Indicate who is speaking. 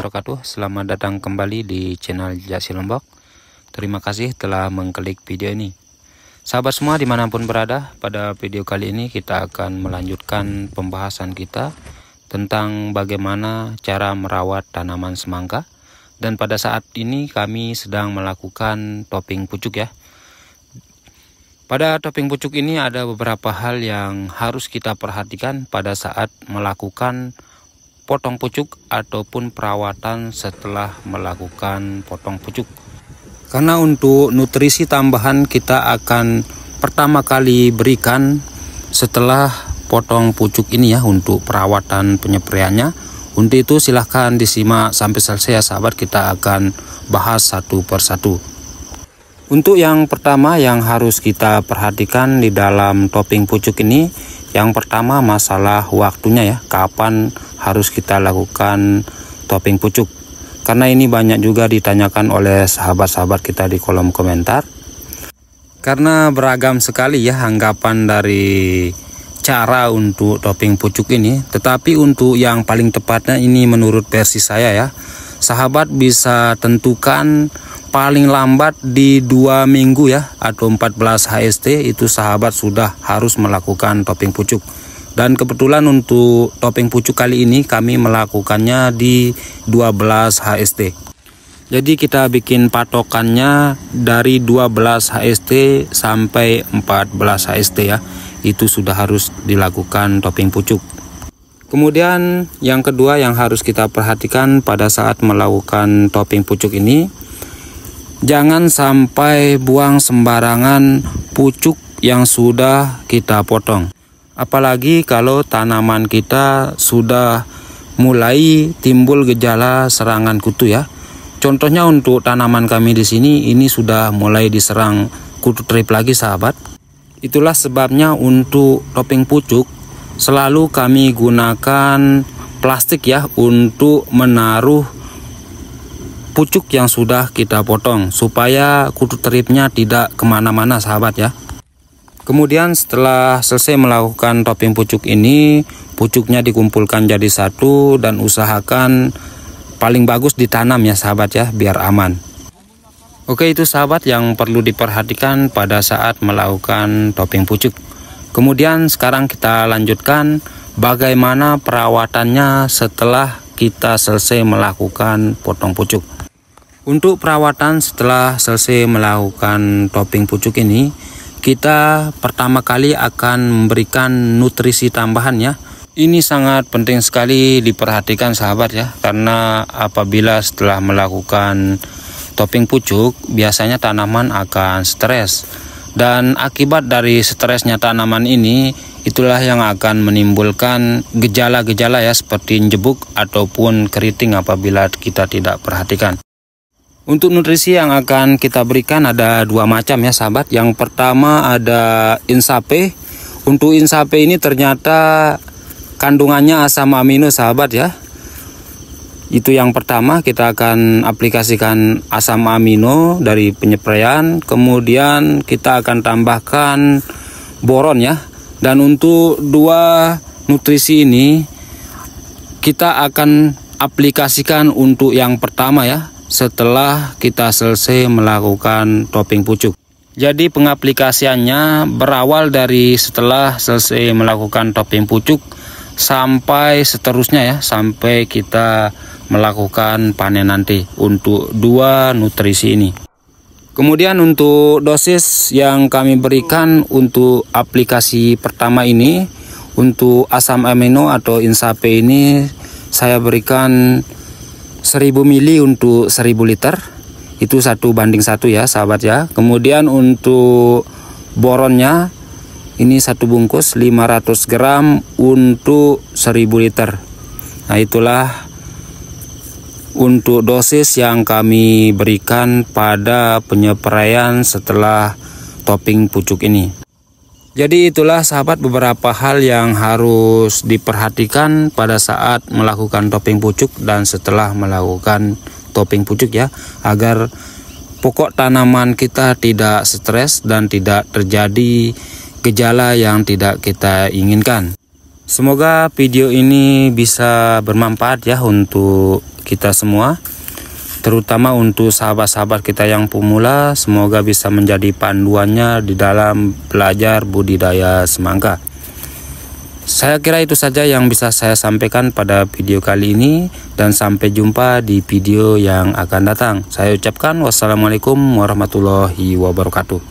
Speaker 1: wabarakatuh Selamat datang kembali di channel Jasi Lombok Terima kasih telah mengklik video ini Sahabat semua dimanapun berada Pada video kali ini kita akan melanjutkan pembahasan kita Tentang bagaimana cara merawat tanaman semangka Dan pada saat ini kami sedang melakukan topping pucuk ya pada topping pucuk ini ada beberapa hal yang harus kita perhatikan pada saat melakukan potong pucuk ataupun perawatan setelah melakukan potong pucuk. Karena untuk nutrisi tambahan kita akan pertama kali berikan setelah potong pucuk ini ya untuk perawatan penyepraiannya. Untuk itu silahkan disimak sampai selesai ya sahabat kita akan bahas satu persatu. Untuk yang pertama yang harus kita perhatikan di dalam topping pucuk ini yang pertama masalah waktunya ya, kapan harus kita lakukan topping pucuk. Karena ini banyak juga ditanyakan oleh sahabat-sahabat kita di kolom komentar. Karena beragam sekali ya anggapan dari cara untuk topping pucuk ini, tetapi untuk yang paling tepatnya ini menurut versi saya ya, sahabat bisa tentukan paling lambat di dua minggu ya atau 14 HST itu sahabat sudah harus melakukan topping pucuk dan kebetulan untuk topping pucuk kali ini kami melakukannya di 12 HST jadi kita bikin patokannya dari 12 HST sampai 14 HST ya itu sudah harus dilakukan topping pucuk Kemudian yang kedua yang harus kita perhatikan pada saat melakukan topping pucuk ini Jangan sampai buang sembarangan pucuk yang sudah kita potong. Apalagi kalau tanaman kita sudah mulai timbul gejala serangan kutu ya. Contohnya untuk tanaman kami di sini ini sudah mulai diserang kutu trip lagi sahabat. Itulah sebabnya untuk topping pucuk selalu kami gunakan plastik ya untuk menaruh pucuk yang sudah kita potong supaya kutu teripnya tidak kemana-mana sahabat ya kemudian setelah selesai melakukan topping pucuk ini pucuknya dikumpulkan jadi satu dan usahakan paling bagus ditanam ya sahabat ya biar aman oke itu sahabat yang perlu diperhatikan pada saat melakukan topping pucuk kemudian sekarang kita lanjutkan bagaimana perawatannya setelah kita selesai melakukan potong pucuk. Untuk perawatan setelah selesai melakukan topping pucuk ini, kita pertama kali akan memberikan nutrisi tambahan ya. Ini sangat penting sekali diperhatikan sahabat ya, karena apabila setelah melakukan topping pucuk, biasanya tanaman akan stres. Dan akibat dari stresnya tanaman ini, itulah yang akan menimbulkan gejala-gejala ya seperti jebuk ataupun keriting apabila kita tidak perhatikan. Untuk nutrisi yang akan kita berikan ada dua macam ya sahabat. Yang pertama ada insape. Untuk insape ini ternyata kandungannya asam amino sahabat ya. Itu yang pertama kita akan aplikasikan asam amino dari penyepraian. Kemudian kita akan tambahkan boron ya. Dan untuk dua nutrisi ini kita akan aplikasikan untuk yang pertama ya setelah kita selesai melakukan topping pucuk. Jadi pengaplikasiannya berawal dari setelah selesai melakukan topping pucuk sampai seterusnya ya sampai kita melakukan panen nanti untuk dua nutrisi ini. Kemudian untuk dosis yang kami berikan untuk aplikasi pertama ini untuk asam amino atau insape ini saya berikan 1000 mili untuk 1000 liter itu satu banding satu ya sahabat ya kemudian untuk boronnya ini satu bungkus 500 gram untuk 1000 liter nah itulah untuk dosis yang kami berikan pada penyepraian setelah topping pucuk ini jadi itulah sahabat beberapa hal yang harus diperhatikan pada saat melakukan topping pucuk dan setelah melakukan topping pucuk ya agar pokok tanaman kita tidak stres dan tidak terjadi gejala yang tidak kita inginkan. Semoga video ini bisa bermanfaat ya untuk kita semua terutama untuk sahabat-sahabat kita yang pemula semoga bisa menjadi panduannya di dalam belajar budidaya semangka saya kira itu saja yang bisa saya sampaikan pada video kali ini dan sampai jumpa di video yang akan datang saya ucapkan wassalamualaikum warahmatullahi wabarakatuh